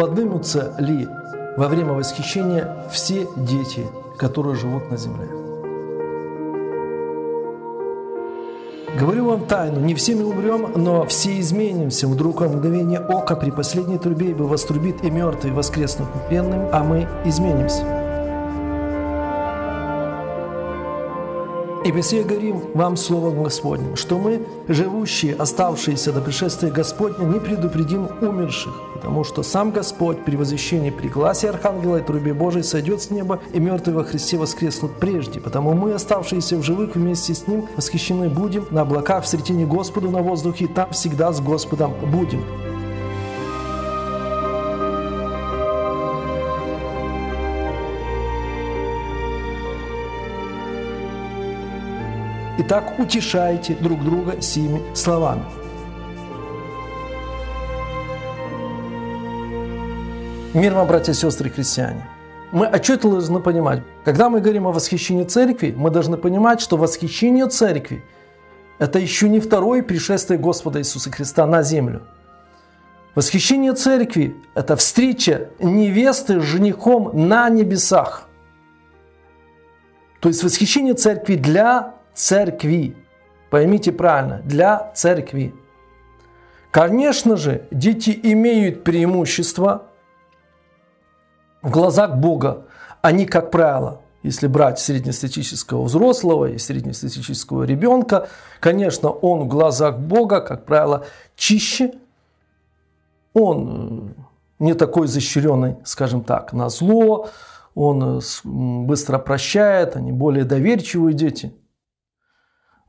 Поднимутся ли во время восхищения все дети, которые живут на земле? Говорю вам тайну, не все мы умрем, но все изменимся. Вдруг во мгновение ока при последней трубе, ибо вас трубит и мертвый воскреснут пленным, а мы изменимся. И все говорим вам Словом Господним, что мы, живущие, оставшиеся до пришествия Господня, не предупредим умерших, потому что сам Господь при возвещении при гласе Архангела и трубе Божией сойдет с неба, и мертвые во Христе воскреснут прежде. Потому мы, оставшиеся в живых вместе с Ним, восхищены будем на облаках в сретении Господу на воздухе, и там всегда с Господом будем. Итак, утешайте друг друга сими словами. Мир вам, братья и сестры христиане. Мы отчетливо должны понимать, когда мы говорим о восхищении церкви, мы должны понимать, что восхищение церкви – это еще не второе пришествие Господа Иисуса Христа на землю. Восхищение церкви – это встреча невесты с женихом на небесах. То есть восхищение церкви для церкви. Поймите правильно, для церкви. Конечно же, дети имеют преимущество в глазах Бога. Они, как правило, если брать среднестатистического взрослого и среднестатистического ребенка, конечно, он в глазах Бога, как правило, чище, он э, не такой защищенный, скажем так, на зло, он э, быстро прощает, они более доверчивые дети.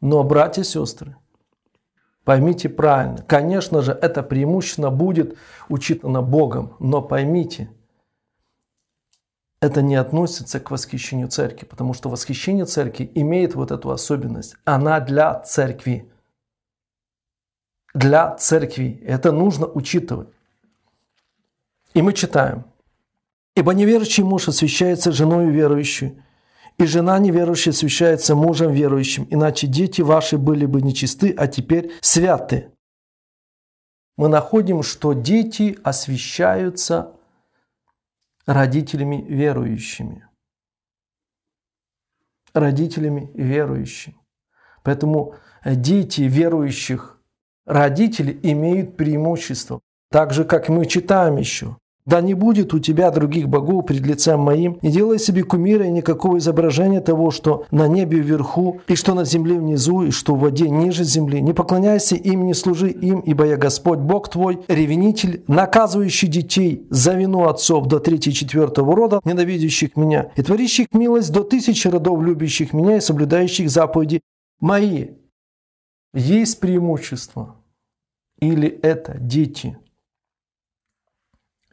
Но, братья и сестры, поймите правильно, конечно же, это преимущественно будет учитано Богом, но поймите, это не относится к восхищению церкви, потому что восхищение церкви имеет вот эту особенность. Она для церкви. Для церкви. Это нужно учитывать. И мы читаем. «Ибо неверующий муж освящается женой верующей, и жена неверующая свящается мужем верующим, иначе дети ваши были бы нечисты, а теперь святы. Мы находим, что дети освящаются родителями верующими. Родителями верующими. Поэтому э, дети верующих родителей имеют преимущество. Так же, как мы читаем еще, да не будет у тебя других богов пред лицем моим, не делай себе кумира и никакого изображения того, что на небе вверху, и что на земле внизу, и что в воде ниже земли. Не поклоняйся им, не служи им, ибо я Господь, Бог твой, ревенитель, наказывающий детей за вину отцов до третьего и четвертого рода, ненавидящих меня, и творящих милость до тысячи родов, любящих меня и соблюдающих заповеди мои. Есть преимущество. Или это дети –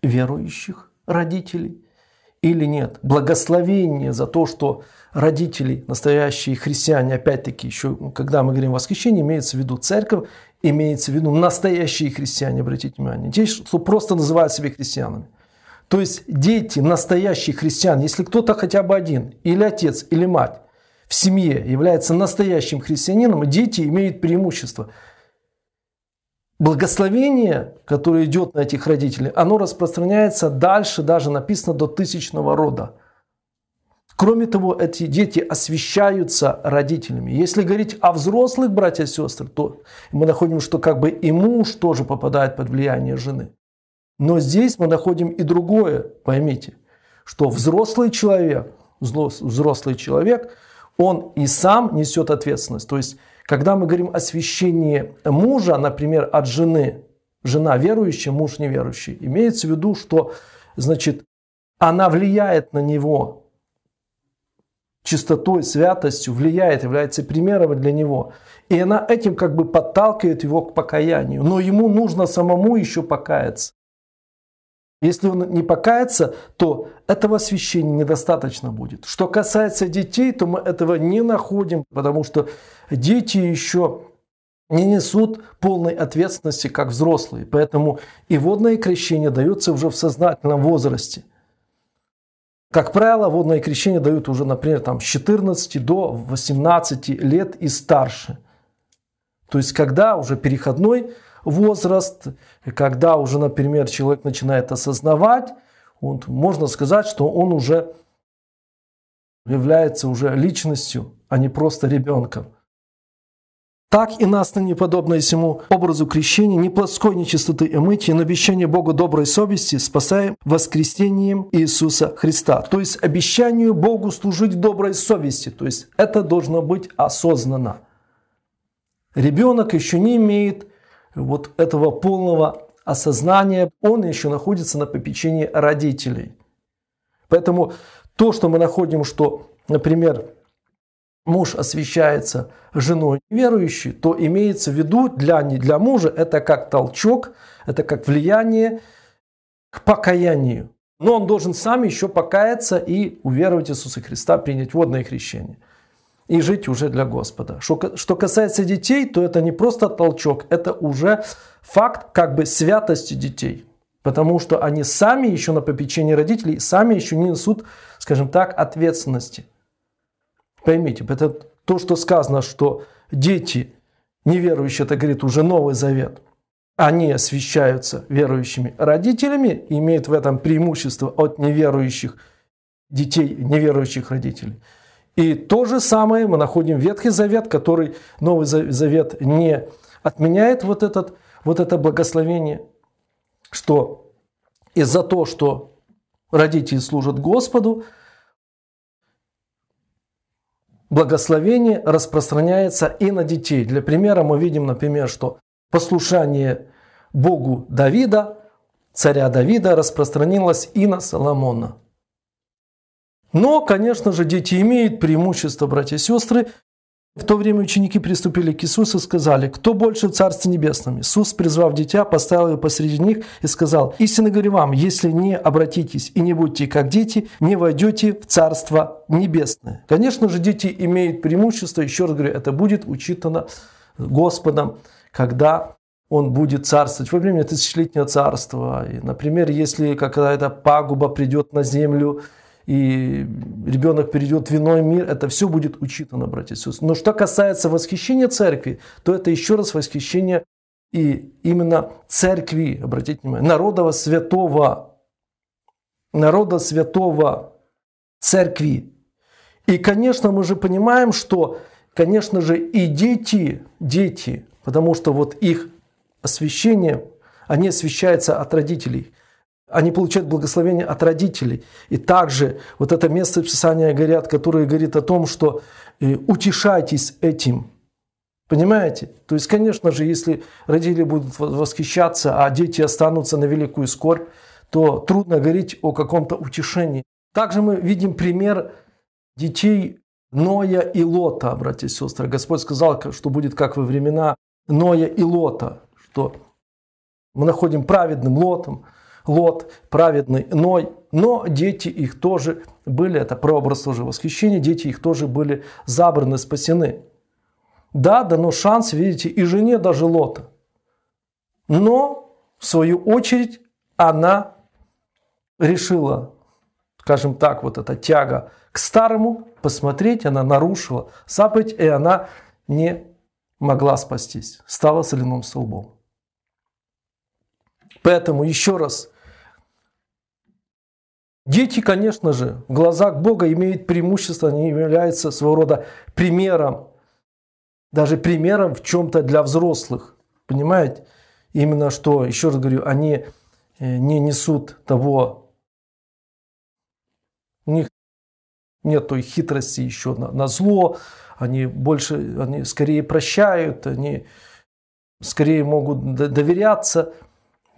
верующих родителей или нет. Благословение за то, что родители, настоящие христиане, опять-таки, еще, ну, когда мы говорим восхищение, имеется в виду церковь, имеется в виду настоящие христиане, обратите внимание. Те, что просто называют себя христианами. То есть дети настоящие христиан, если кто-то хотя бы один, или отец, или мать, в семье является настоящим христианином, дети имеют преимущество – благословение, которое идет на этих родителей, оно распространяется дальше, даже написано до тысячного рода. Кроме того, эти дети освещаются родителями. Если говорить о взрослых братьях и сестрах, то мы находим, что как бы и муж тоже попадает под влияние жены. Но здесь мы находим и другое, поймите, что взрослый человек, взрослый человек, он и сам несет ответственность. То есть когда мы говорим о священии мужа, например, от жены, жена верующая, муж неверующий, имеется в виду, что, значит, она влияет на него чистотой, святостью, влияет, является примером для него. И она этим как бы подталкивает его к покаянию. Но ему нужно самому еще покаяться. Если он не покается, то этого священия недостаточно будет. Что касается детей, то мы этого не находим, потому что дети еще не несут полной ответственности, как взрослые. Поэтому и водное крещение дается уже в сознательном возрасте. Как правило, водное крещение дают уже, например, там, с 14 до 18 лет и старше. То есть, когда уже переходной возраст, когда уже, например, человек начинает осознавать, вот, можно сказать, что он уже является уже личностью, а не просто ребенком. Так и нас ныне подобно всему образу крещения, не плоской нечистоты и мытья, но обещание Богу доброй совести спасаем воскресением Иисуса Христа. То есть обещанию Богу служить доброй совести. То есть это должно быть осознанно. Ребенок еще не имеет вот этого полного осознания, он еще находится на попечении родителей. Поэтому то, что мы находим, что, например, муж освещается женой верующей, то имеется в виду для, не для мужа это как толчок, это как влияние к покаянию. Но он должен сам еще покаяться и уверовать Иисуса Христа, принять водное крещение и жить уже для Господа. Что, касается детей, то это не просто толчок, это уже факт как бы святости детей. Потому что они сами еще на попечении родителей, сами еще не несут, скажем так, ответственности. Поймите, это то, что сказано, что дети неверующие, это говорит уже Новый Завет, они освящаются верующими родителями, имеют в этом преимущество от неверующих детей, неверующих родителей. И то же самое мы находим в Ветхий Завет, который Новый Завет не отменяет вот, этот, вот это благословение, что из-за того, что родители служат Господу, благословение распространяется и на детей. Для примера мы видим, например, что послушание Богу Давида, царя Давида, распространилось и на Соломона – но, конечно же, дети имеют преимущество, братья и сестры. В то время ученики приступили к Иисусу и сказали, кто больше в Царстве Небесном? Иисус, призвав дитя, поставил его посреди них и сказал, истинно говорю вам, если не обратитесь и не будьте как дети, не войдете в Царство Небесное. Конечно же, дети имеют преимущество, еще раз говорю, это будет учитано Господом, когда он будет царствовать во время тысячелетнего царства. И, например, если какая-то пагуба придет на землю, и ребенок перейдет в иной мир, это все будет учитано, братья и сестры. Но что касается восхищения церкви, то это еще раз восхищение и именно церкви, обратите внимание, народа святого, народа святого, церкви. И, конечно, мы же понимаем, что, конечно же, и дети, дети, потому что вот их освящение, они освещаются от родителей – они получают благословение от родителей. И также вот это место Писания горят, которое говорит о том, что э, утешайтесь этим. Понимаете? То есть, конечно же, если родители будут восхищаться, а дети останутся на великую скорбь, то трудно говорить о каком-то утешении. Также мы видим пример детей Ноя и Лота, братья и сестры. Господь сказал, что будет как во времена Ноя и Лота, что мы находим праведным Лотом, Лот, праведный Ной, но дети их тоже были, это прообраз тоже восхищения, дети их тоже были забраны, спасены. Да, дано шанс, видите, и жене даже Лота. Но, в свою очередь, она решила, скажем так, вот эта тяга к старому, посмотреть, она нарушила заповедь, и она не могла спастись, стала соляным столбом. Поэтому еще раз – Дети, конечно же, в глазах Бога имеют преимущество, они являются своего рода примером, даже примером в чем-то для взрослых. Понимаете? Именно что, еще раз говорю, они э, не несут того, у них нет той хитрости еще на, на зло, они больше, они скорее прощают, они скорее могут доверяться,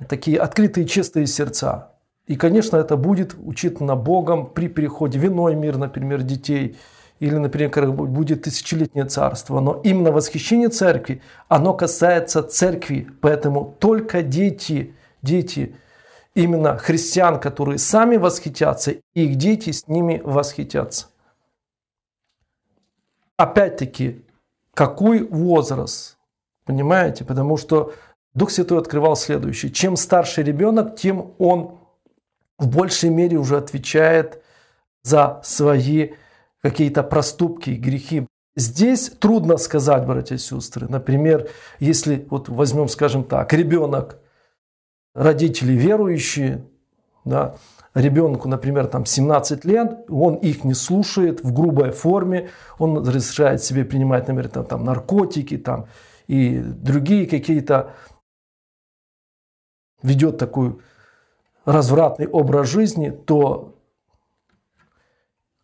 такие открытые чистые сердца. И, конечно, это будет учитано Богом при переходе виной иной мир, например, детей, или, например, будет тысячелетнее царство. Но именно восхищение церкви, оно касается церкви, поэтому только дети, дети, именно христиан, которые сами восхитятся, их дети с ними восхитятся. Опять-таки, какой возраст? Понимаете? Потому что Дух Святой открывал следующее. Чем старше ребенок, тем он в большей мере уже отвечает за свои какие-то проступки и грехи. Здесь трудно сказать, братья и сестры. Например, если вот возьмем, скажем так, ребенок, родители верующие, да, ребенку, например, там 17 лет, он их не слушает в грубой форме, он разрешает себе принимать, например, там, там наркотики там, и другие какие-то, ведет такую развратный образ жизни, то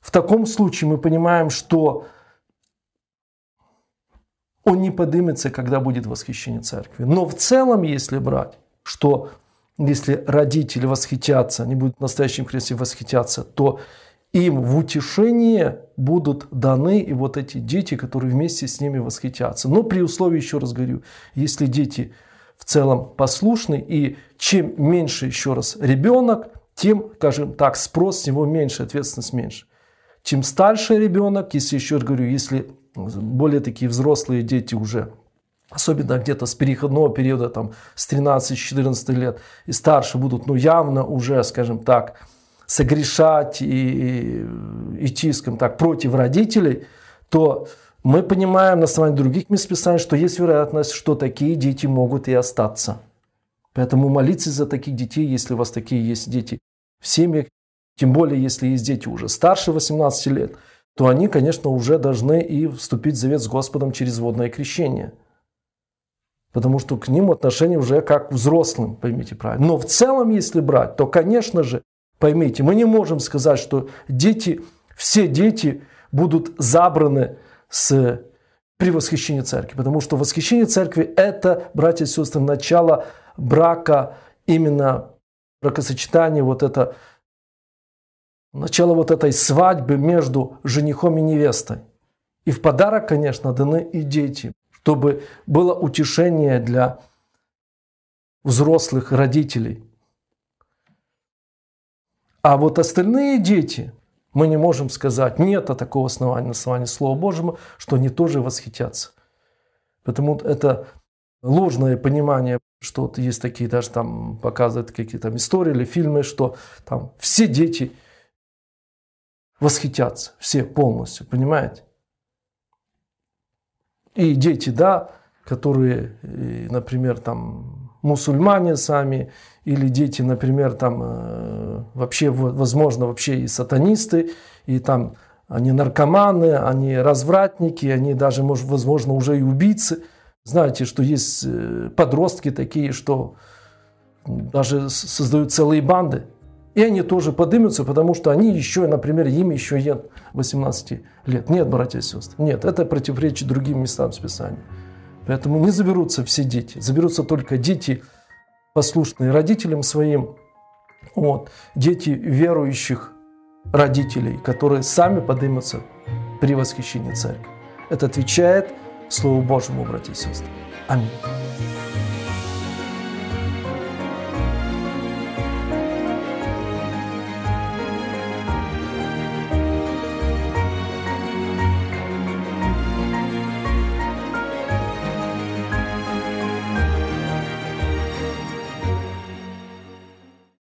в таком случае мы понимаем, что он не поднимется, когда будет восхищение церкви. Но в целом, если брать, что если родители восхитятся, они будут настоящим Христе восхитятся, то им в утешение будут даны и вот эти дети, которые вместе с ними восхитятся. Но при условии, еще раз говорю, если дети – в целом послушный. И чем меньше, еще раз, ребенок, тем, скажем так, спрос с него меньше, ответственность меньше. Чем старше ребенок, если еще раз говорю, если более такие взрослые дети уже особенно где-то с переходного периода, там, с 13-14 лет и старше будут, ну, явно уже, скажем так, согрешать и, и идти, скажем так, против родителей, то мы понимаем на основании других мест Писания, что есть вероятность, что такие дети могут и остаться. Поэтому молитесь за таких детей, если у вас такие есть дети в семьях, тем более, если есть дети уже старше 18 лет, то они, конечно, уже должны и вступить в завет с Господом через водное крещение. Потому что к ним отношение уже как к взрослым, поймите правильно. Но в целом, если брать, то, конечно же, поймите, мы не можем сказать, что дети, все дети будут забраны с превосхищения церкви. Потому что восхищение церкви – это, братья и сестры, начало брака, именно бракосочетание, вот это, начало вот этой свадьбы между женихом и невестой. И в подарок, конечно, даны и дети, чтобы было утешение для взрослых родителей. А вот остальные дети, мы не можем сказать, нет а такого основания на Слова Божьего, что они тоже восхитятся. Поэтому это ложное понимание, что вот есть такие даже там показывают какие-то там истории или фильмы, что там все дети восхитятся, все полностью, понимаете? И дети, да, которые, например, там мусульмане сами, или дети, например, там э, вообще, возможно, вообще и сатанисты, и там они наркоманы, они развратники, они даже, может, возможно, уже и убийцы. Знаете, что есть э, подростки такие, что даже создают целые банды. И они тоже поднимутся, потому что они еще, например, им еще нет 18 лет. Нет, братья и сестры, нет, это противоречит другим местам списания. Поэтому не заберутся все дети, заберутся только дети, послушные родителям своим, вот, дети верующих родителей, которые сами поднимутся при восхищении церкви. Это отвечает Слову Божьему, братья и сестры. Аминь.